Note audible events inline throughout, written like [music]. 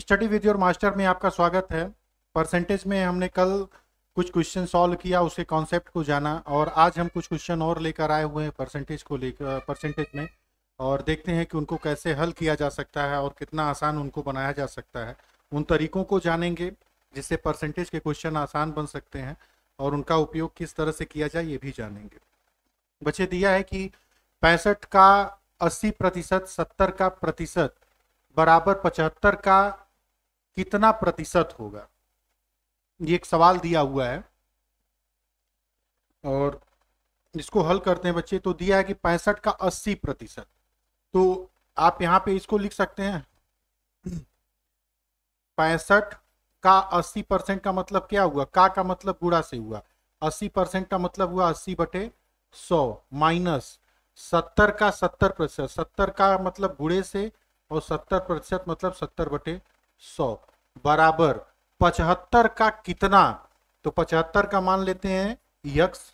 study with your master में आपका स्वागत है परसेंटेज में हमने कल कुछ क्वेश्चन सॉल्व किया उसके कॉन्सेप्ट को जाना और आज हम कुछ क्वेश्चन और लेकर आए हुए हैं परसेंटेज को लेकर परसेंटेज में और देखते हैं कि उनको कैसे हल किया जा सकता है और कितना आसान उनको बनाया जा सकता है उन तरीकों को जानेंगे जिससे परसेंटेज के क्वेश्चन आसान बन सकते हैं और उनका उपयोग किस तरह से किया जाए ये भी जानेंगे बच्चे दिया है कि पैंसठ का अस्सी प्रतिशत सत्तर का प्रतिशत बराबर पचहत्तर का कितना प्रतिशत होगा ये एक सवाल दिया हुआ है और इसको हल करते हैं बच्चे तो दिया है कि पैंसठ का अस्सी प्रतिशत तो आप यहाँ पे इसको लिख सकते हैं पैंसठ का अस्सी परसेंट का मतलब क्या हुआ का का मतलब गुड़ा से हुआ अस्सी परसेंट का मतलब हुआ अस्सी बटे सौ माइनस सत्तर का सत्तर प्रतिशत सत्तर का मतलब गुड़े से और सत्तर प्रतिशत मतलब सत्तर बटे सौ बराबर पचहत्तर का कितना तो पचहत्तर का मान लेते हैं यक्स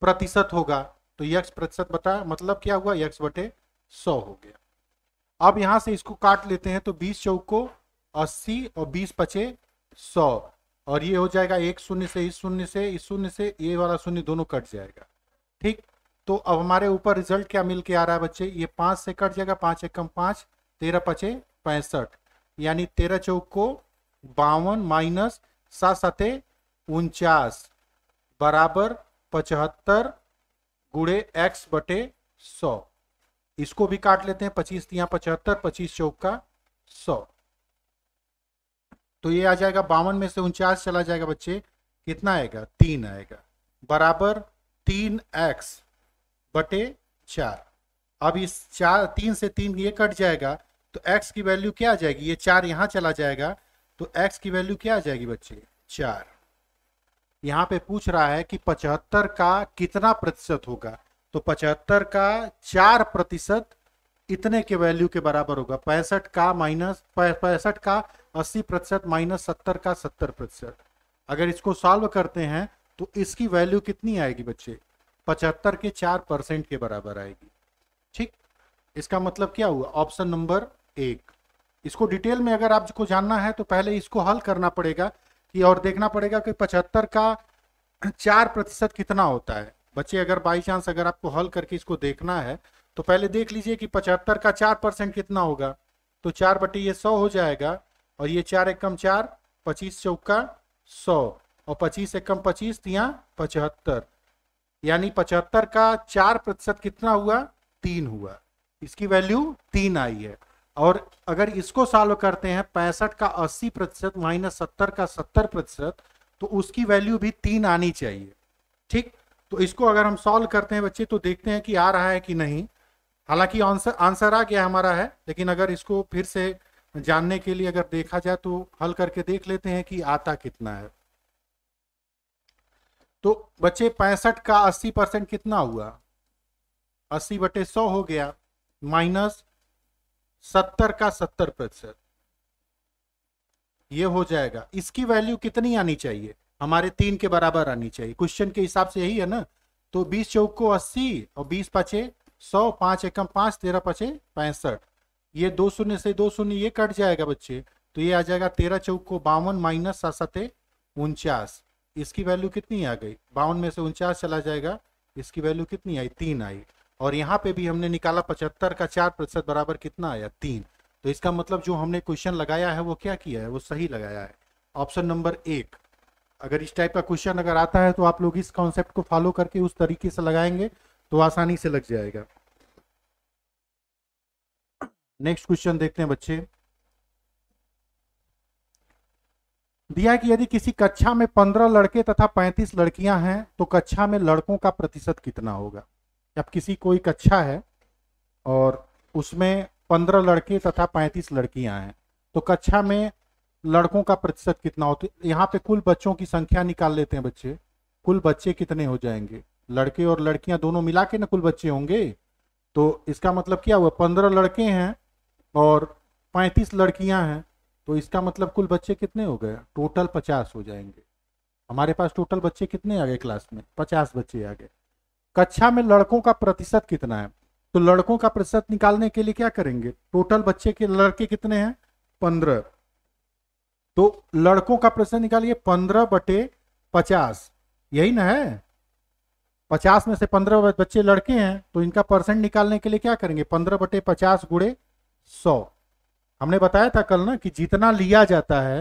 प्रतिशत होगा तो यक्स प्रतिशत बता मतलब क्या हुआ यक्स बटे सौ हो गया अब यहां से इसको काट लेते हैं तो बीस चौको अस्सी और बीस पचे सौ और ये हो जाएगा एक शून्य से इस शून्य से इस शून्य से ये वाला शून्य दोनों कट जाएगा ठीक तो अब हमारे ऊपर रिजल्ट क्या मिल के आ रहा है बच्चे ये पांच से कट जाएगा पांच एक कम तेरह पचे पैंसठ यानी तेरह चौको बावन माइनस सात सात उनचास बराबर पचहत्तर गुड़े एक्स बटे सौ इसको भी काट लेते हैं पच्चीस यहाँ पचहत्तर पच्चीस चौका सौ तो ये आ जाएगा बावन में से उनचास चला जाएगा बच्चे कितना आएगा तीन आएगा बराबर तीन एक्स बटे चार अब इस चार तीन से तीन ये कट जाएगा तो x की वैल्यू क्या आ जाएगी ये चार यहां चला जाएगा तो x की वैल्यू क्या आ जाएगी बच्चे चार यहां पे पूछ रहा है कि पचहत्तर का कितना प्रतिशत होगा तो पचहत्तर का चार प्रतिशत इतने के वैल्यू के बराबर होगा पैंसठ का माइनस पैंसठ का अस्सी प्रतिशत माइनस सत्तर का सत्तर प्रतिशत अगर इसको सॉल्व करते हैं तो इसकी वैल्यू कितनी आएगी बच्चे पचहत्तर के चार परसेंट के बराबर आएगी ठीक इसका मतलब क्या हुआ ऑप्शन नंबर एक इसको डिटेल में अगर आपको जानना है तो पहले इसको हल करना पड़ेगा कि और देखना पड़ेगा कि पचहत्तर का चार प्रतिशत कितना होता है बच्चे अगर बाई चांस अगर आपको हल करके इसको देखना है तो पहले देख लीजिए कि पचहत्तर का चार परसेंट कितना होगा तो चार बटी ये सौ हो जाएगा और ये चार एकम चार पच्चीस चौका सौ और पच्चीस एकम पच्चीस या पचहत्तर यानी पचहत्तर का चार प्रतिशत कितना हुआ तीन हुआ इसकी वैल्यू तीन आई है और अगर इसको सॉल्व करते हैं पैंसठ का अस्सी प्रतिशत माइनस सत्तर का सत्तर प्रतिशत तो उसकी वैल्यू भी तीन आनी चाहिए ठीक तो इसको अगर हम सॉल्व करते हैं बच्चे तो देखते हैं कि आ रहा है कि नहीं हालांकि आंसर आंसर आ गया हमारा है लेकिन अगर इसको फिर से जानने के लिए अगर देखा जाए तो हल करके देख लेते हैं कि आता कितना है तो बच्चे पैंसठ का अस्सी परसेंट कितना हुआ अस्सी बटे सौ हो गया माइनस सत्तर का सत्तर प्रतिशत ये हो जाएगा इसकी वैल्यू कितनी आनी चाहिए हमारे तीन के बराबर आनी चाहिए क्वेश्चन के हिसाब से यही है ना तो बीस चौक को अस्सी और बीस पचे सौ पांच एकम पांच तेरह पचे पैंसठ ये दो शून्य से दो शून्य ये कट जाएगा बच्चे तो ये आ जाएगा तेरह चौक को बावन माइनस सात सते उनचास इसकी वैल्यू कितनी आ गई बावन में से उनचास चला जाएगा इसकी वैल्यू कितनी आई तीन आई और यहाँ पे भी हमने निकाला पचहत्तर का चार प्रतिशत बराबर कितना आया तीन तो इसका मतलब जो हमने क्वेश्चन लगाया है वो क्या किया है वो सही लगाया है ऑप्शन नंबर एक अगर इस टाइप का क्वेश्चन अगर आता है तो आप लोग इस कॉन्सेप्ट को फॉलो करके उस तरीके से लगाएंगे तो आसानी से लग जाएगा नेक्स्ट क्वेश्चन देखते हैं बच्चे दिया कि यदि किसी कक्षा में पंद्रह लड़के तथा पैंतीस लड़कियां हैं तो कक्षा में लड़कों का प्रतिशत कितना होगा अब किसी को एक अच्छा है और उसमें पंद्रह लड़के तथा पैंतीस लड़कियां हैं तो कक्षा में लड़कों का प्रतिशत कितना होता तो है यहाँ पे कुल बच्चों की संख्या निकाल लेते हैं बच्चे कुल बच्चे कितने हो जाएंगे लड़के और लड़कियां दोनों मिला के ना कुल बच्चे होंगे तो इसका मतलब क्या हुआ पंद्रह लड़के हैं और पैंतीस लड़कियां हैं तो इसका मतलब कुल बच्चे कितने हो गए टोटल पचास हो जाएंगे हमारे पास टोटल बच्चे कितने आ गए क्लास में पचास बच्चे आ गए कक्षा में लड़कों का प्रतिशत कितना है तो लड़कों का प्रतिशत निकालने के लिए क्या करेंगे टोटल बच्चे के लड़के कितने हैं पंद्रह तो लड़कों का प्रतिशत निकालिए पंद्रह बटे पचास यही ना है पचास में से पंद्रह बच्चे लड़के हैं तो इनका परसेंट निकालने के लिए क्या करेंगे पंद्रह बटे पचास गुड़े सौ हमने बताया था कल ना कि जितना लिया जाता है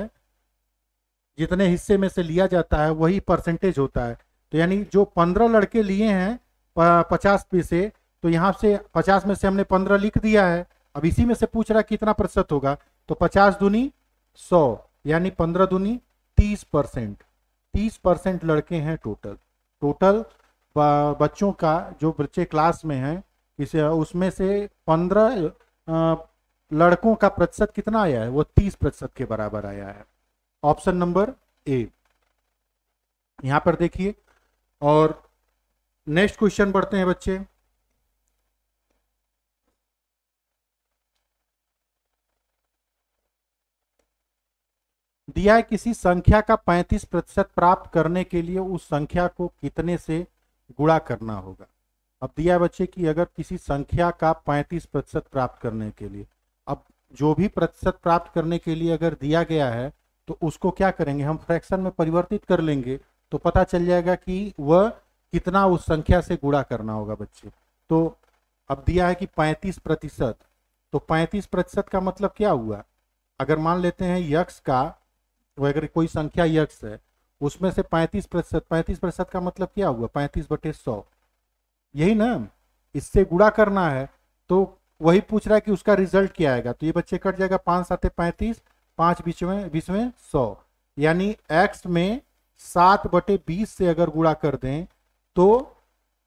जितने हिस्से में से लिया जाता है वही परसेंटेज होता है तो यानी जो पंद्रह लड़के लिए हैं पचास पे से तो यहाँ से पचास में से हमने पंद्रह लिख दिया है अब इसी में से पूछ रहा है कितना प्रतिशत होगा तो पचास दुनी सौ यानी पंद्रह दुनी तीस परसेंट तीस परसेंट लड़के हैं टोटल टोटल बच्चों का जो बच्चे क्लास में हैं इसे उसमें से पंद्रह लड़कों का प्रतिशत कितना आया है वो तीस प्रतिशत के बराबर आया है ऑप्शन नंबर ए यहाँ पर देखिए और नेक्स्ट क्वेश्चन पढ़ते हैं बच्चे दिया है किसी संख्या का 35 प्रतिशत प्राप्त करने के लिए उस संख्या को कितने से गुणा करना होगा अब दिया है बच्चे कि अगर किसी संख्या का 35 प्रतिशत प्राप्त करने के लिए अब जो भी प्रतिशत प्राप्त करने के लिए अगर दिया गया है तो उसको क्या करेंगे हम फ्रैक्शन में परिवर्तित कर लेंगे तो पता चल जाएगा कि वह कितना उस संख्या से गुणा करना होगा बच्चे तो अब दिया है कि 35 प्रतिशत तो 35 प्रतिशत का मतलब क्या हुआ अगर मान लेते हैं यक्ष का वो तो अगर कोई संख्या यक्ष है उसमें से 35 प्रतिशत पैंतीस प्रतिशत का मतलब क्या हुआ 35 बटे सौ यही ना इससे गुणा करना है तो वही पूछ रहा है कि उसका रिजल्ट क्या आएगा तो ये बच्चे कट जाएगा पाँच सात पैंतीस पाँच बीसवें बीसवें सौ यानी एक्स में सात बटे बीस से अगर गुड़ा कर दें तो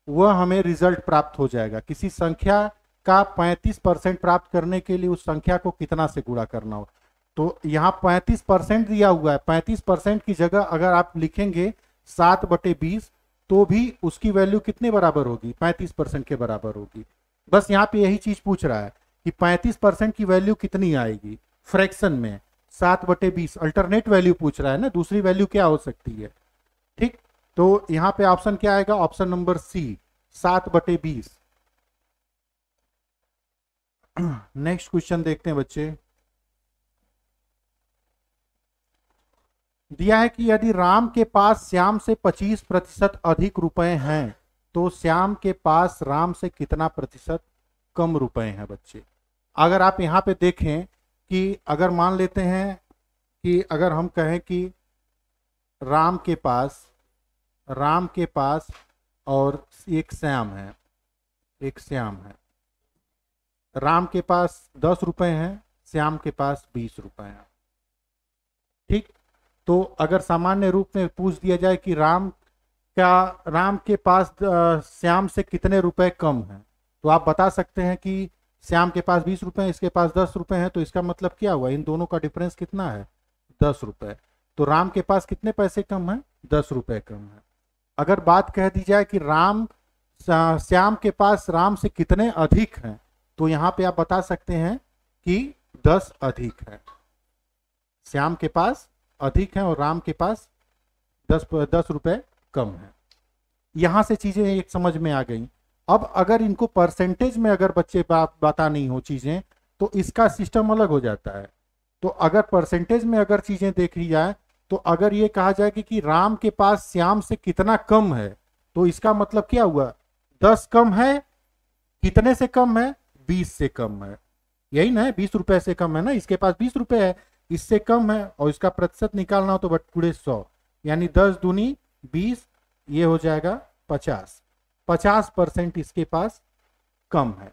वह हमें रिजल्ट प्राप्त हो जाएगा किसी संख्या का 35 परसेंट प्राप्त करने के लिए उस संख्या को कितना से गुणा करना हो तो यहाँ 35 परसेंट दिया हुआ है 35 परसेंट की जगह अगर आप लिखेंगे सात बटे बीस तो भी उसकी वैल्यू कितने बराबर होगी 35 परसेंट के बराबर होगी बस यहाँ पे यही चीज पूछ रहा है कि 35 परसेंट की वैल्यू कितनी आएगी फ्रैक्शन में सात बटे बीस अल्टरनेट वैल्यू पूछ रहा है ना दूसरी वैल्यू क्या हो सकती है ठीक तो यहां पे ऑप्शन क्या आएगा ऑप्शन नंबर सी सात बटे बीस [clears throat] नेक्स्ट क्वेश्चन देखते हैं बच्चे दिया है कि यदि राम के पास श्याम से 25 प्रतिशत अधिक रुपए हैं तो श्याम के पास राम से कितना प्रतिशत कम रुपए हैं बच्चे अगर आप यहां पे देखें कि अगर मान लेते हैं कि अगर हम कहें कि राम के पास राम के पास और एक श्याम है एक श्याम है राम के पास दस रुपए हैं श्याम के पास बीस रुपए हैं ठीक तो अगर सामान्य रूप में पूछ दिया जाए कि राम का राम के पास श्याम से कितने रुपए कम हैं तो आप बता सकते हैं कि श्याम के पास बीस रुपए इसके पास दस रुपए हैं तो इसका मतलब क्या हुआ इन दोनों का डिफरेंस कितना है दस रुपए तो राम के पास कितने पैसे कम है दस रुपए कम है अगर बात कह दी जाए कि राम श्याम के पास राम से कितने अधिक हैं तो यहाँ पे आप बता सकते हैं कि दस अधिक है श्याम के पास अधिक है और राम के पास दस दस रुपये कम है यहाँ से चीज़ें एक समझ में आ गई अब अगर इनको परसेंटेज में अगर बच्चे बात बता नहीं हो चीज़ें तो इसका सिस्टम अलग हो जाता है तो अगर परसेंटेज में अगर चीज़ें देखी जाए तो अगर ये कहा जाएगा कि राम के पास श्याम से कितना कम है तो इसका मतलब क्या हुआ दस कम है कितने से कम है बीस से कम है यही ना है बीस रुपए से कम है ना इसके पास बीस रुपए है इससे कम है और इसका प्रतिशत निकालना हो तो पूरे सौ यानी दस दूनी बीस ये हो जाएगा पचास पचास परसेंट इसके पास कम है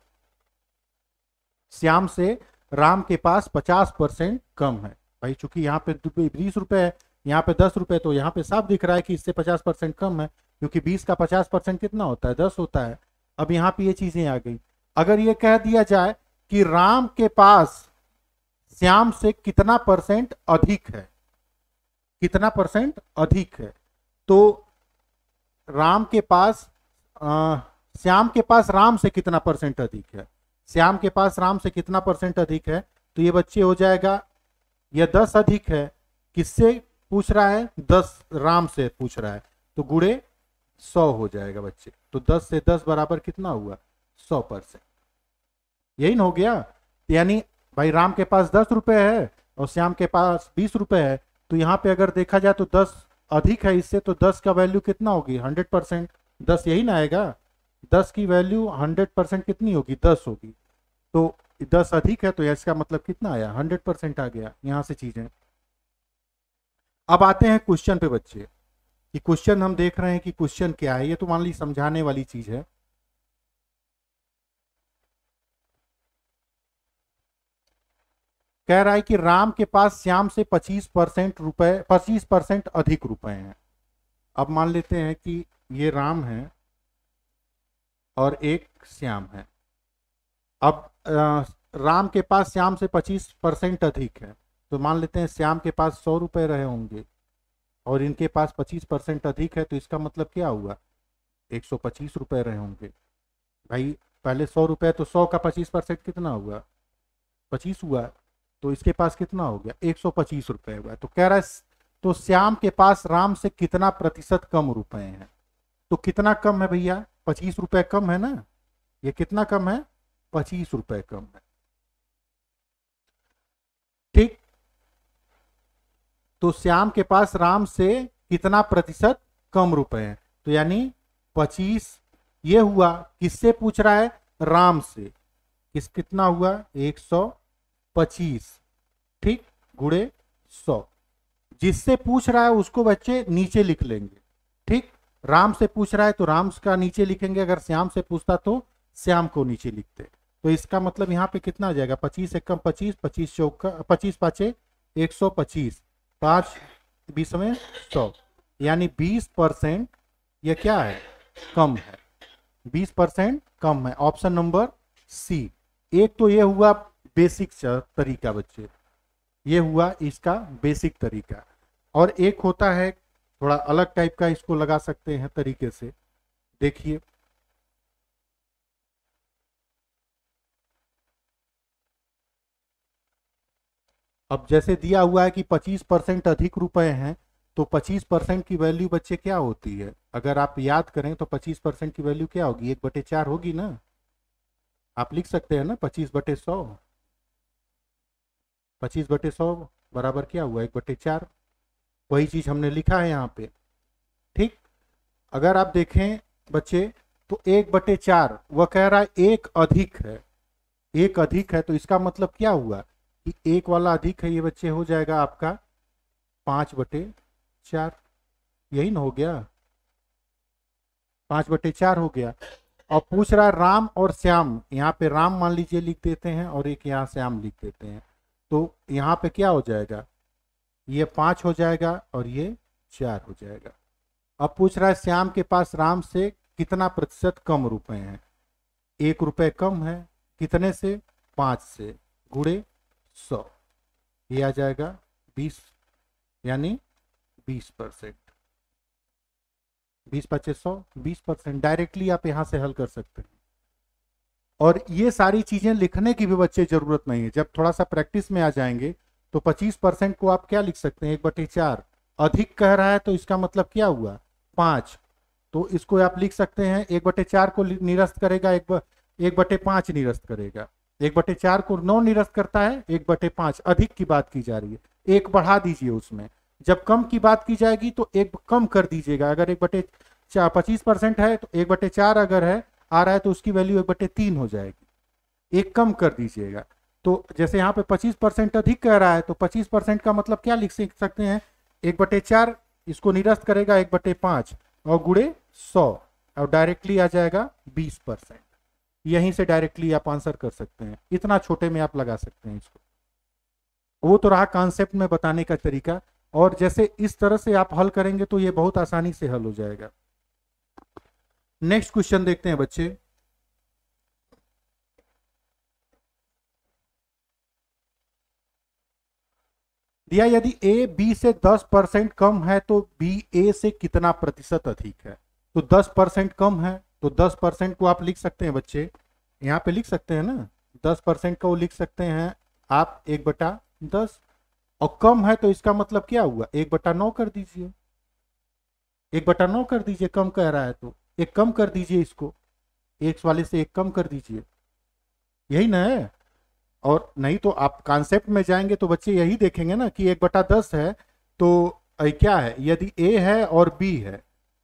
श्याम से राम के पास पचास परसेंट कम है भाई चूंकि यहाँ पे बीस रुपए है यहाँ पे दस रुपये तो यहाँ पे साफ दिख रहा है कि इससे पचास परसेंट कम है क्योंकि बीस का पचास परसेंट कितना होता है दस होता है अब यहाँ पे ये चीजें आ गई अगर ये कह दिया जाए कि राम के पास श्याम से कितना परसेंट अधिक है कितना परसेंट अधिक है तो राम के पास आ, श्याम के पास राम से कितना परसेंट अधिक है श्याम के पास राम से कितना परसेंट अधिक है तो ये बच्चे हो जाएगा यह दस अधिक है किससे पूछ रहा है दस राम से पूछ रहा है तो गुड़े सौ हो जाएगा बच्चे तो दस से दस बराबर कितना हुआ सौ परसेंट यही ना हो गया यानी भाई राम के पास दस रुपए है और श्याम के पास बीस रुपए है तो यहाँ पे अगर देखा जाए तो दस अधिक है इससे तो दस का वैल्यू कितना होगी हंड्रेड परसेंट दस यही ना आएगा दस की वैल्यू हंड्रेड परसेंट कितनी होगी दस होगी तो दस अधिक है तो इसका मतलब कितना आया हंड्रेड परसेंट आ गया यहाँ से चीज़ें अब आते हैं क्वेश्चन पे बच्चे कि क्वेश्चन हम देख रहे हैं कि क्वेश्चन क्या है ये तो मान ली समझाने वाली चीज है कह रहा है कि राम के पास श्याम से 25 परसेंट रुपए पच्चीस परसेंट अधिक रुपए हैं अब मान लेते हैं कि ये राम है और एक श्याम है अब आ, राम के पास श्याम से 25 परसेंट अधिक है तो मान लेते हैं श्याम के पास सौ रुपये रहे होंगे और इनके पास पच्चीस परसेंट अधिक है तो इसका मतलब क्या हुआ एक सौ पच्चीस रुपये रहे होंगे भाई पहले सौ रुपये तो सौ का पच्चीस परसेंट कितना हुआ पच्चीस हुआ तो इसके पास कितना हो गया एक सौ पच्चीस रुपये हुआ तो कह रहा है तो श्याम के पास राम से कितना प्रतिशत कम रुपए हैं तो कितना कम है भैया पच्चीस रुपये कम है ना ये कितना कम है पच्चीस रुपये कम है ठीक तो श्याम के पास राम से कितना प्रतिशत कम रुपए हैं तो यानी पच्चीस ये हुआ किससे पूछ रहा है राम से किस कितना हुआ एक सौ पच्चीस ठीक गुड़े सौ जिससे पूछ रहा है उसको बच्चे नीचे लिख लेंगे ठीक राम से पूछ रहा है तो राम का नीचे लिखेंगे अगर श्याम से पूछता तो श्याम को नीचे लिखते तो इसका मतलब यहाँ पे कितना आ जाएगा पच्चीस एक कम पच्चीस पच्चीस चौका पच्चीस पाचे एक सौ पच्चीस पाँच बीस में सौ यानी बीस परसेंट यह क्या है कम है बीस परसेंट कम है ऑप्शन नंबर सी एक तो यह हुआ बेसिक तरीका बच्चे ये हुआ इसका बेसिक तरीका और एक होता है थोड़ा अलग टाइप का इसको लगा सकते हैं तरीके से देखिए अब जैसे दिया हुआ है कि 25 परसेंट अधिक रुपए हैं तो 25 परसेंट की वैल्यू बच्चे क्या होती है अगर आप याद करें तो 25 परसेंट की वैल्यू क्या होगी एक बटे चार होगी ना आप लिख सकते हैं ना पच्चीस बटे सौ पच्चीस बटे सौ बराबर क्या हुआ एक बटे चार वही चीज हमने लिखा है यहाँ पे ठीक अगर आप देखें बच्चे तो एक बटे चार वह कह रहा है एक अधिक है एक अधिक है तो इसका मतलब क्या हुआ कि एक वाला अधिक है ये बच्चे हो जाएगा आपका पाँच बटे चार यही ना हो गया पाँच बटे चार हो गया और पूछ रहा है राम और श्याम यहाँ पे राम मान लीजिए लिख देते हैं और एक यहाँ श्याम लिख देते हैं तो यहाँ पे क्या हो जाएगा ये पाँच हो जाएगा और ये चार हो जाएगा अब पूछ रहा है श्याम के पास राम से कितना प्रतिशत कम रुपए हैं एक रुपए कम है कितने से पाँच से गुड़े सौ ये आ जाएगा बीस यानी बीस परसेंट बीस पच्चीस सौ बीस परसेंट डायरेक्टली आप यहां से हल कर सकते हैं और ये सारी चीजें लिखने की भी बच्चे जरूरत नहीं है जब थोड़ा सा प्रैक्टिस में आ जाएंगे तो पच्चीस परसेंट को आप क्या लिख सकते हैं एक बटे चार अधिक कह रहा है तो इसका मतलब क्या हुआ पांच तो इसको आप लिख सकते हैं एक बटे चार को निरस्त करेगा एक ब, एक बटे पांच निरस्त करेगा एक बटे चार को नौ निरस्त करता है एक बटे पांच अधिक की बात की जा रही है एक बढ़ा दीजिए उसमें जब कम की बात की जाएगी तो एक कम कर दीजिएगा अगर एक बटे पच्चीस परसेंट है तो एक बटे चार अगर है आ रहा है तो उसकी वैल्यू एक बटे तीन हो जाएगी एक कम कर दीजिएगा तो जैसे यहाँ पे पच्चीस परसेंट अधिक कह रहा है तो पच्चीस परसेंट का मतलब क्या लिख सकते हैं एक बटे चार इसको निरस्त करेगा एक बटे पांच और गुड़े सौ और डायरेक्टली आ जाएगा बीस परसेंट यहीं से डायरेक्टली आप आंसर कर सकते हैं इतना छोटे में आप लगा सकते हैं इसको वो तो रहा कॉन्सेप्ट में बताने का तरीका और जैसे इस तरह से आप हल करेंगे तो ये बहुत आसानी से हल हो जाएगा नेक्स्ट क्वेश्चन देखते हैं बच्चे दिया यदि ए बी से 10 परसेंट कम है तो बी ए से कितना प्रतिशत अधिक है तो 10 परसेंट कम है तो दस परसेंट को आप लिख सकते हैं बच्चे यहाँ पे लिख सकते हैं ना दस परसेंट को लिख सकते हैं आप एक बटा दस और कम है तो इसका मतलब क्या हुआ एक बटा नौ कर दीजिए एक बटा नौ कर दीजिए कम कह रहा है तो एक कम कर दीजिए इसको एक वाले से एक कम कर दीजिए यही ना है और नहीं तो आप कॉन्सेप्ट में जाएंगे तो बच्चे यही देखेंगे ना कि एक बटा दस है तो क्या है यदि ए है और बी है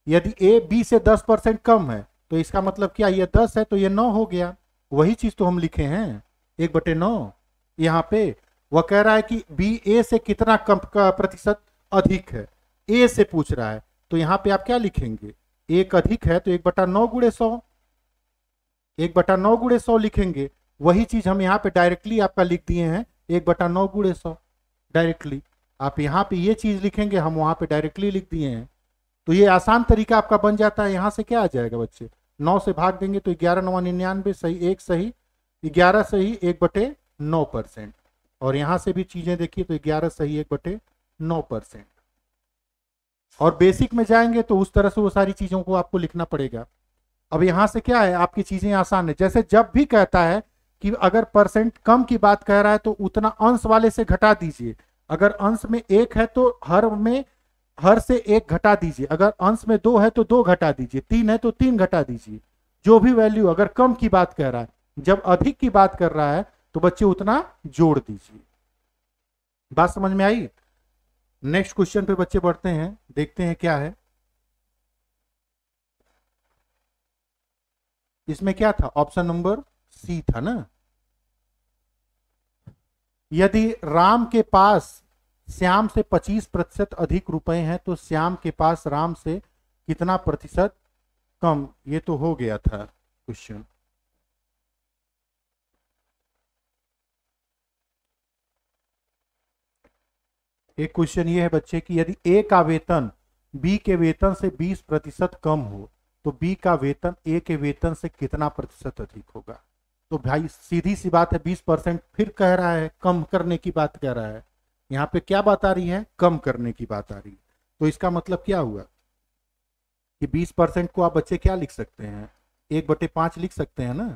यदि ए बी से दस परसेंट कम है तो इसका मतलब क्या ये दस है तो ये नौ हो गया वही चीज तो हम लिखे हैं एक बटे नौ यहाँ पे वह कह रहा है कि बी ए से कितना कम का प्रतिशत अधिक है ए से पूछ रहा है तो यहाँ पे आप क्या लिखेंगे एक अधिक है तो एक बटा नौ गुड़े सौ एक बटा नौ गुड़े सौ लिखेंगे वही चीज हम यहाँ पे डायरेक्टली आपका लिख दिए हैं एक बटा नौ गुड़े सौ डायरेक्टली आप यहाँ पे ये चीज लिखेंगे हम वहां पे डायरेक्टली लिख दिए हैं तो ये आसान तरीका आपका बन जाता है यहाँ से क्या आ जाएगा बच्चे नौ से भाग देंगे तो ग्यारह नवा निन्यानवे सही एक सही ग्यारह सही एक बटे नौ परसेंट और यहां से भी चीज़ें देखिए तो ग्यारह सही एक बटे नौ परसेंट और बेसिक में जाएंगे तो उस तरह से वो सारी चीज़ों को आपको लिखना पड़ेगा अब यहां से क्या है आपकी चीज़ें आसान है जैसे जब भी कहता है कि अगर परसेंट कम की बात कह रहा है तो उतना अंश वाले से घटा दीजिए अगर अंश में एक है तो हर में हर से एक घटा दीजिए अगर अंश में दो है तो दो घटा दीजिए तीन है तो तीन घटा दीजिए जो भी वैल्यू अगर कम की बात कर रहा है जब अधिक की बात कर रहा है तो बच्चे उतना जोड़ दीजिए बात समझ में आई नेक्स्ट क्वेश्चन पे बच्चे बढ़ते हैं देखते हैं क्या है इसमें क्या था ऑप्शन नंबर सी था ना यदि राम के पास श्याम से 25 प्रतिशत अधिक रुपए हैं तो श्याम के पास राम से कितना प्रतिशत कम ये तो हो गया था क्वेश्चन एक क्वेश्चन ये है बच्चे कि यदि ए का वेतन बी के वेतन से 20 प्रतिशत कम हो तो बी का वेतन ए के वेतन से कितना प्रतिशत अधिक होगा तो भाई सीधी सी बात है 20 परसेंट फिर कह रहा है कम करने की बात कह रहा है यहाँ पे क्या बात आ रही है कम करने की बात आ रही है तो इसका मतलब क्या हुआ कि 20 परसेंट को आप बच्चे क्या लिख सकते हैं एक बटे पांच लिख सकते हैं ना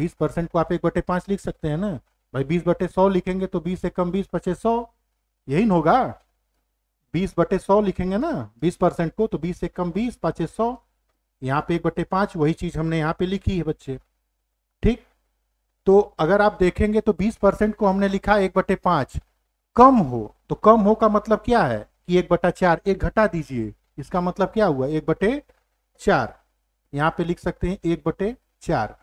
20 परसेंट को आप एक बटे पांच लिख सकते हैं ना भाई 20 बटे सौ लिखेंगे तो 20 से कम 20 पचे सौ यही होगा 20 बटे सौ लिखेंगे ना 20 परसेंट को तो 20 से कम 20 पचे सौ यहाँ पे एक बटे पांच वही चीज हमने यहाँ पे लिखी है बच्चे ठीक तो अगर आप देखेंगे तो 20 परसेंट को हमने लिखा एक बटे पांच कम हो तो कम हो का मतलब क्या है कि एक बटा चार एक घटा दीजिए इसका मतलब क्या हुआ एक बटे चार यहाँ पे लिख सकते हैं एक बटे चार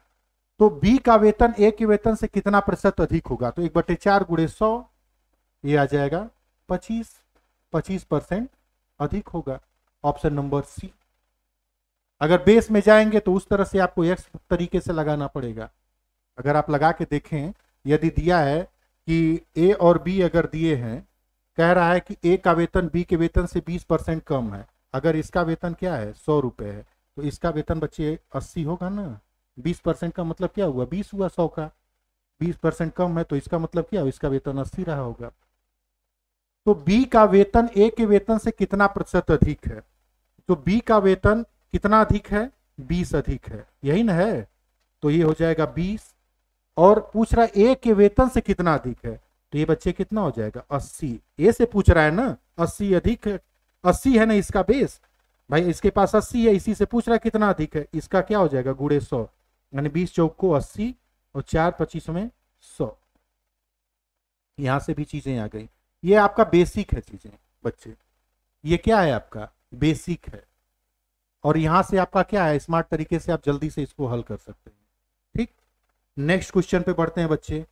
तो बी का वेतन ए के वेतन से कितना प्रतिशत अधिक होगा तो एक बटे चार गुड़े सौ ये आ जाएगा पच्चीस पच्चीस परसेंट अधिक होगा ऑप्शन नंबर सी अगर बेस में जाएंगे तो उस तरह से आपको एक्स तरीके से लगाना पड़ेगा अगर आप लगा के देखें यदि दिया है कि ए और बी अगर दिए हैं कह रहा है कि ए का वेतन बी के वेतन से 20 परसेंट कम है अगर इसका वेतन क्या है सौ रुपये है तो इसका वेतन बच्चे अस्सी होगा ना बीस परसेंट का मतलब क्या हुआ बीस हुआ सौ का बीस परसेंट कम है तो इसका मतलब क्या इसका वेतन अस्सी रहा होगा तो बी का वेतन ए के वेतन से कितना प्रतिशत अधिक है तो बी का वेतन कितना अधिक है बीस अधिक है यही ना है तो ये हो जाएगा बीस और पूछ रहा है ए के वेतन से कितना अधिक है तो ये बच्चे कितना हो जाएगा अस्सी ए से पूछ रहा है ना अस्सी अधिक है अस्सी है ना इसका बेस भाई इसके पास अस्सी है इसी से पूछ रहा है कितना अधिक है इसका क्या हो जाएगा गुड़े सौ यानी बीस चौक को अस्सी और चार पच्चीस में सौ यहां से भी चीजें आ गई ये आपका बेसिक है चीजें बच्चे ये क्या है आपका बेसिक है और यहां से आपका क्या है स्मार्ट तरीके से आप जल्दी से इसको हल कर सकते हैं नेक्स्ट क्वेश्चन पे पढ़ते हैं बच्चे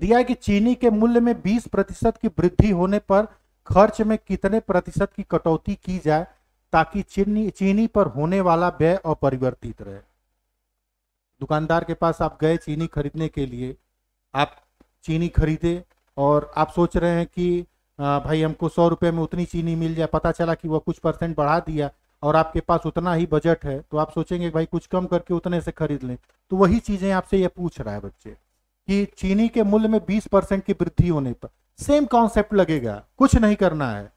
दिया कि चीनी के मूल्य में 20 प्रतिशत की वृद्धि होने पर खर्च में कितने प्रतिशत की कटौती की जाए ताकि चीनी चीनी पर होने वाला व्यय अपरिवर्तित रहे दुकानदार के पास आप गए चीनी खरीदने के लिए आप चीनी खरीदे और आप सोच रहे हैं कि आ, भाई हमको सौ रुपये में उतनी चीनी मिल जाए पता चला कि वह कुछ परसेंट बढ़ा दिया और आपके पास उतना ही बजट है तो आप सोचेंगे भाई कुछ कम करके उतने से खरीद लें तो वही चीज़ें आपसे ये पूछ रहा है बच्चे कि चीनी के मूल्य में बीस परसेंट की वृद्धि होने पर सेम कॉन्सेप्ट लगेगा कुछ नहीं करना है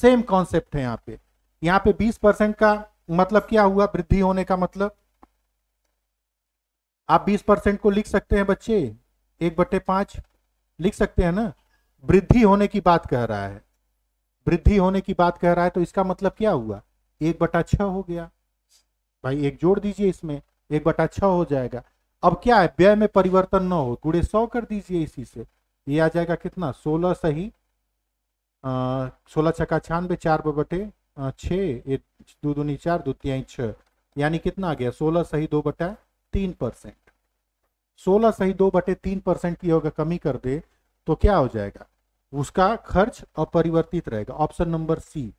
सेम कॉन्सेप्ट है यहाँ पे यहाँ पे बीस परसेंट का मतलब क्या हुआ वृद्धि होने का मतलब आप बीस परसेंट को लिख सकते हैं बच्चे एक बटे पांच लिख सकते हैं ना वृद्धि होने की बात कह रहा है वृद्धि होने की बात कह रहा है तो इसका मतलब क्या हुआ एक बटा छ हो गया भाई एक जोड़ दीजिए इसमें एक बटा छ हो जाएगा अब क्या है व्यय में परिवर्तन न हो गुड़े सौ कर दीजिए इसी से ये आ जाएगा कितना सोलह सही सोलह छका छानबे चार बटे छ दो दूनी चार दो तिहाई यानी कितना आ गया सोलह सही दो बटा तीन परसेंट सोलह सही दो बटे तीन परसेंट की होगा कमी कर दे तो क्या हो जाएगा उसका खर्च अपरिवर्तित रहेगा ऑप्शन नंबर सी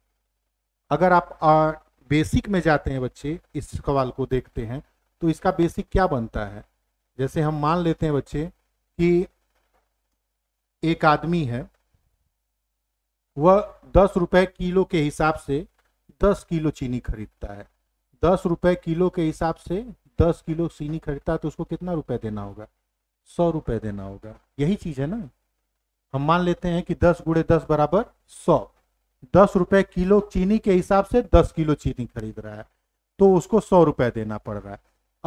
अगर आप आ, बेसिक में जाते हैं बच्चे इस सवाल को देखते हैं तो इसका बेसिक क्या बनता है जैसे हम मान लेते हैं बच्चे कि एक आदमी है वह दस रुपए किलो के हिसाब से दस किलो चीनी खरीदता है दस रुपये किलो के हिसाब से दस किलो चीनी खरीदता है तो उसको कितना रुपए देना होगा सौ रुपये देना होगा यही चीज़ है ना हम मान लेते हैं कि दस गुड़े दस बराबर सौ दस रुपए किलो चीनी के हिसाब से दस किलो चीनी खरीद रहा है तो उसको सौ रुपए देना पड़ रहा है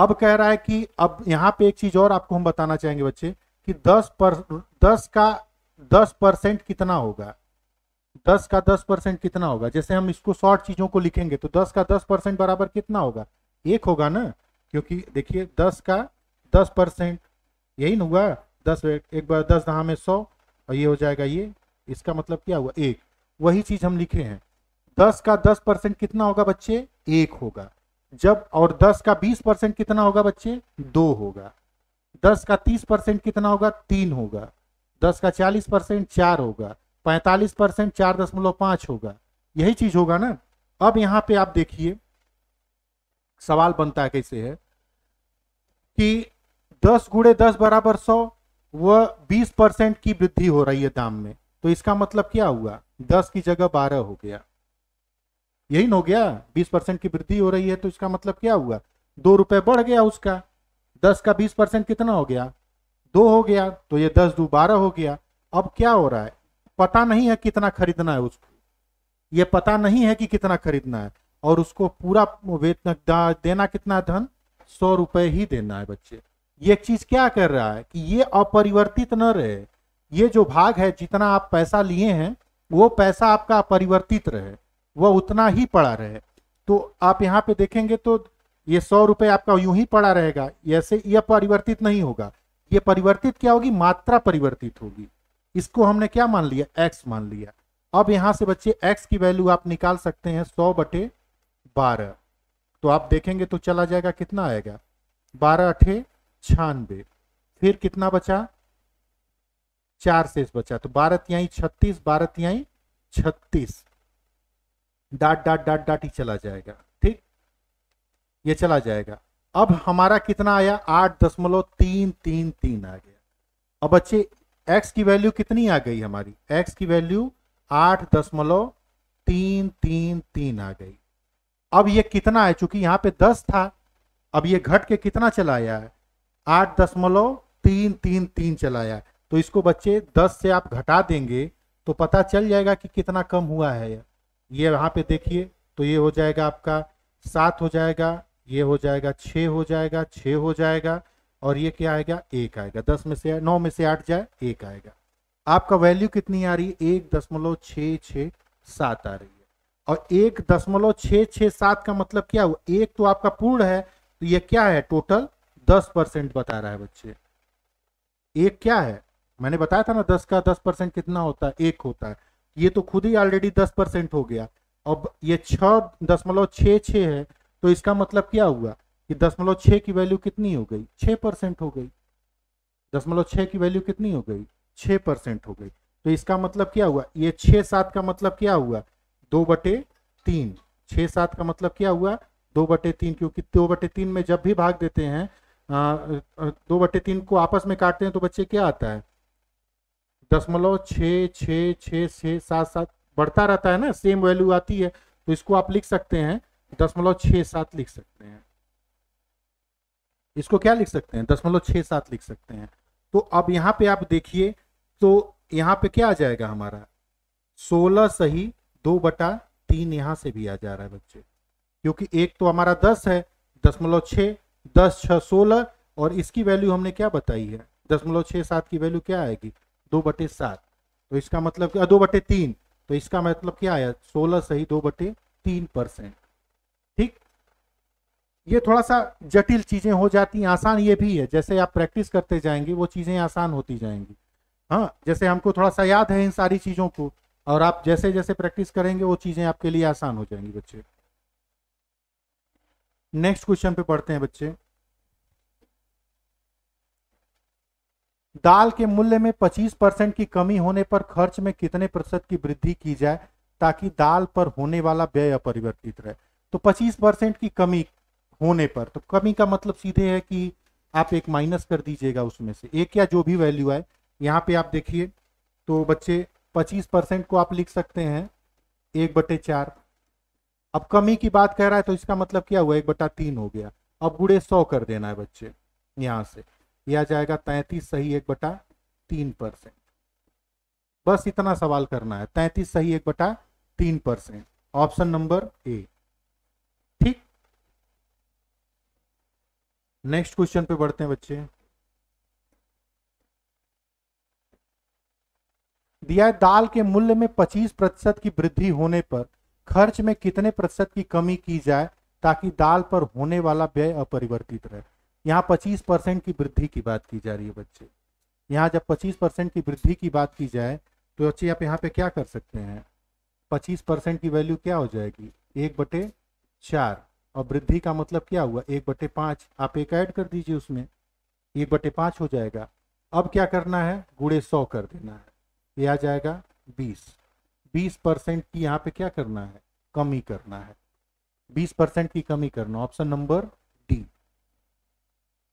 अब कह रहा है कि अब यहाँ पे एक चीज और आपको हम बताना चाहेंगे बच्चे कि दस पर दस का दस परसेंट कितना होगा दस का दस परसेंट कितना होगा जैसे हम इसको शॉर्ट चीजों को लिखेंगे तो दस का दस परसेंट बराबर कितना होगा एक होगा ना क्योंकि देखिए दस का दस परसेंट यही ना हुआ दस एक बार दस दहा में सौ और ये हो जाएगा ये इसका मतलब क्या हुआ एक वही चीज हम लिखे हैं दस का दस परसेंट कितना होगा बच्चे एक होगा जब और दस का बीस परसेंट कितना होगा बच्चे दो होगा दस का तीस परसेंट कितना होगा तीन होगा दस का चालीस परसेंट चार होगा पैंतालीस परसेंट चार दशमलव पांच होगा यही चीज होगा ना अब यहां पे आप देखिए सवाल बनता है कैसे है कि दस गुड़े दस बराबर सौ वह 20 परसेंट की वृद्धि हो रही है दाम में तो इसका मतलब क्या हुआ 10 की जगह 12 हो गया यही हो गया 20 परसेंट की वृद्धि हो रही है तो इसका मतलब क्या हुआ दो रुपए बढ़ गया उसका 10 का 20 परसेंट कितना हो गया दो हो गया तो ये 10 दो बारह हो गया अब क्या हो रहा है पता नहीं है कितना खरीदना है उसको ये पता नहीं है कि कितना खरीदना है और उसको पूरा वेतन देना कितना धन सौ रुपए ही देना है बच्चे ये एक चीज क्या कर रहा है कि ये अपरिवर्तित न रहे ये जो भाग है जितना आप पैसा लिए हैं वो पैसा आपका अपरिवर्तित रहे वह उतना ही पड़ा रहे तो आप यहाँ पे देखेंगे तो ये सौ रुपये आपका यूं ही पड़ा रहेगा ऐसे यह परिवर्तित नहीं होगा ये परिवर्तित क्या होगी मात्रा परिवर्तित होगी इसको हमने क्या मान लिया एक्स मान लिया अब यहाँ से बच्चे एक्स की वैल्यू आप निकाल सकते हैं सौ बटे बारह तो आप देखेंगे तो चला जाएगा कितना आएगा बारह अठे छियानबे फिर कितना बचा चार शेष बचा तो बारह तिहाई छत्तीस बारह तिहाई छत्तीस डाट डाट डाट डाट ही चला जाएगा ठीक ये चला जाएगा अब हमारा कितना आया आठ दशमलव तीन तीन तीन आ गया अब बच्चे एक्स की वैल्यू कितनी आ गई हमारी एक्स की वैल्यू आठ दशमलव तीन तीन तीन आ गई अब ये कितना है चूंकि यहां पे दस था अब ये घट के कितना चला आया है आठ दशमलव तीन तीन तीन चलाया तो इसको बच्चे दस से आप घटा देंगे तो पता चल जाएगा कि कितना कम हुआ है ये यहाँ पे देखिए तो ये हो जाएगा आपका सात हो जाएगा ये हो जाएगा छः हो जाएगा छः हो जाएगा और ये क्या आएगा एक आएगा दस में से नौ में से आठ जाए एक आएगा आपका वैल्यू कितनी आ रही है एक दशमलव छः छः सात आ रही है और एक दशमलव छः छः सात का मतलब क्या हुआ एक तो आपका पूर्ण है तो ये क्या है टोटल दस परसेंट बता रहा है बच्चे एक क्या है मैंने बताया था ना दस का दस परसेंट कितना होता है एक होता है ये तो खुद ही ऑलरेडी दस परसेंट हो गया अब ये छ दशमलव छ छ है तो इसका मतलब क्या हुआ कि दशमलव छ की वैल्यू कितनी हो गई छ परसेंट हो गई दशमलव छ की वैल्यू कितनी हो गई छ परसेंट हो गई तो इसका मतलब क्या हुआ ये छ सात का मतलब क्या हुआ दो बटे तीन छ सात का मतलब क्या हुआ दो बटे तीन क्योंकि दो बटे तीन में जब भी भाग देते हैं हाँ, दो बट्टे तीन को आपस में काटते हैं तो बच्चे क्या आता है दसमलव छ छ छ छ सात सात बढ़ता रहता है ना सेम वैल्यू आती है तो इसको आप लिख सकते हैं दसमलव छ सात लिख सकते हैं इसको क्या लिख सकते हैं दसमलव छ सात लिख सकते हैं तो अब यहाँ पे आप देखिए तो यहाँ पे क्या आ जाएगा हमारा सोलह सही दो बटा तीन यहां से भी आ जा रहा है बच्चे क्योंकि एक तो हमारा दस है दसमलव छ दस छः सोलह और इसकी वैल्यू हमने क्या बताई है दशमलव छः सात की वैल्यू क्या आएगी दो बटे सात तो इसका मतलब क्या दो बटे तीन तो इसका मतलब क्या आया सोलह सही दो बटे तीन परसेंट ठीक ये थोड़ा सा जटिल चीज़ें हो जाती हैं आसान ये भी है जैसे आप प्रैक्टिस करते जाएंगे वो चीज़ें आसान होती जाएंगी हाँ जैसे हमको थोड़ा सा याद है इन सारी चीज़ों को और आप जैसे जैसे प्रैक्टिस करेंगे वो चीज़ें आपके लिए आसान हो जाएंगी बच्चे नेक्स्ट क्वेश्चन पे पढ़ते हैं बच्चे दाल के मूल्य में 25 परसेंट की कमी होने पर खर्च में कितने प्रतिशत की वृद्धि की जाए ताकि दाल पर होने वाला व्यय अपरिवर्तित रहे तो 25 परसेंट की कमी होने पर तो कमी का मतलब सीधे है कि आप एक माइनस कर दीजिएगा उसमें से एक या जो भी वैल्यू आए यहाँ पे आप देखिए तो बच्चे 25 परसेंट को आप लिख सकते हैं एक बटे चार अब कमी की बात कह रहा है तो इसका मतलब क्या हुआ एक बटा तीन हो गया अब गुड़े सौ कर देना है बच्चे यहां से यह आ जाएगा तैतीस सही एक बटा तीन परसेंट बस इतना सवाल करना है तैतीस सही एक बटा तीन परसेंट ऑप्शन नंबर ए ठीक नेक्स्ट क्वेश्चन पे बढ़ते हैं बच्चे दिया दाल के मूल्य में 25 प्रतिशत की वृद्धि होने पर खर्च में कितने प्रतिशत की कमी की जाए ताकि दाल पर होने वाला व्यय अपरिवर्तित रहे यहाँ 25 परसेंट की वृद्धि की बात की जा रही है बच्चे यहाँ जब 25 परसेंट की वृद्धि की बात की जाए तो बच्चे आप यहाँ पे क्या कर सकते हैं 25 परसेंट की वैल्यू क्या हो जाएगी एक बटे चार और वृद्धि का मतलब क्या हुआ एक बटे पाँच आप एक ऐड कर दीजिए उसमें एक बटे पाँच हो जाएगा अब क्या करना है गुड़े सौ कर देना है यह आ जाएगा बीस बीस परसेंट की यहाँ पे क्या करना है कमी करना है बीस परसेंट की कमी करना ऑप्शन नंबर डी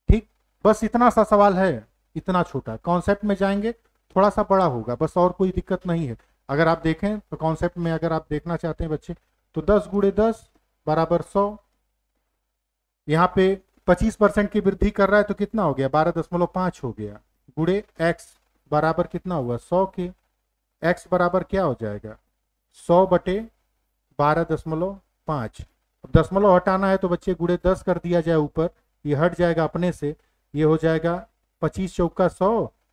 ठीक बस इतना सा सवाल है इतना छोटा कॉन्सेप्ट में जाएंगे थोड़ा सा बड़ा होगा बस और कोई दिक्कत नहीं है अगर आप देखें तो कॉन्सेप्ट में अगर आप देखना चाहते हैं बच्चे तो दस गुड़े दस बराबर सौ यहाँ पे पच्चीस परसेंट की वृद्धि कर रहा है तो कितना हो गया बारह दशमलव पांच हो गया गुड़े एक्स बराबर कितना हुआ सौ के एक्स बराबर क्या हो जाएगा सौ बटे बारह दशमलव पाँच अब दशमलव हटाना है तो बच्चे गुड़े दस कर दिया जाए ऊपर ये हट जाएगा अपने से ये हो जाएगा पच्चीस चौका सौ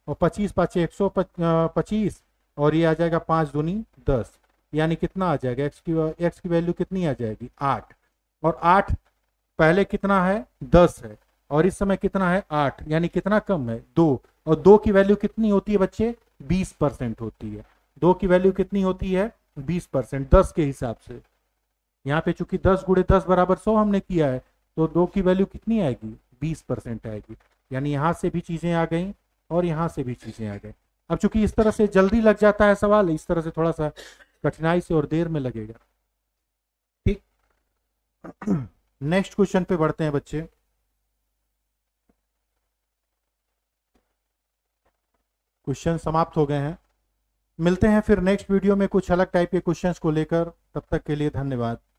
और पच्चीस पाँच एक सौ पच्चीस और ये आ जाएगा पाँच दूनी दस यानी कितना आ जाएगा एक्स की एक्स की वैल्यू कितनी आ जाएगी आठ और आठ पहले कितना है दस है और इस समय कितना है आठ यानी कितना कम है दो और दो की वैल्यू कितनी होती है बच्चे बीस परसेंट होती है दो की वैल्यू कितनी होती है बीस परसेंट दस के हिसाब से यहाँ पे चूंकि दस गुड़े दस बराबर सौ हमने किया है तो दो की वैल्यू कितनी आएगी बीस परसेंट आएगी यानी यहाँ से भी चीज़ें आ गई और यहाँ से भी चीज़ें आ गई अब चूंकि इस तरह से जल्दी लग जाता है सवाल इस तरह से थोड़ा सा कठिनाई से और देर में लगेगा ठीक नेक्स्ट क्वेश्चन पे बढ़ते हैं बच्चे क्वेश्चन समाप्त हो गए हैं मिलते हैं फिर नेक्स्ट वीडियो में कुछ अलग टाइप के क्वेश्चंस को लेकर तब तक के लिए धन्यवाद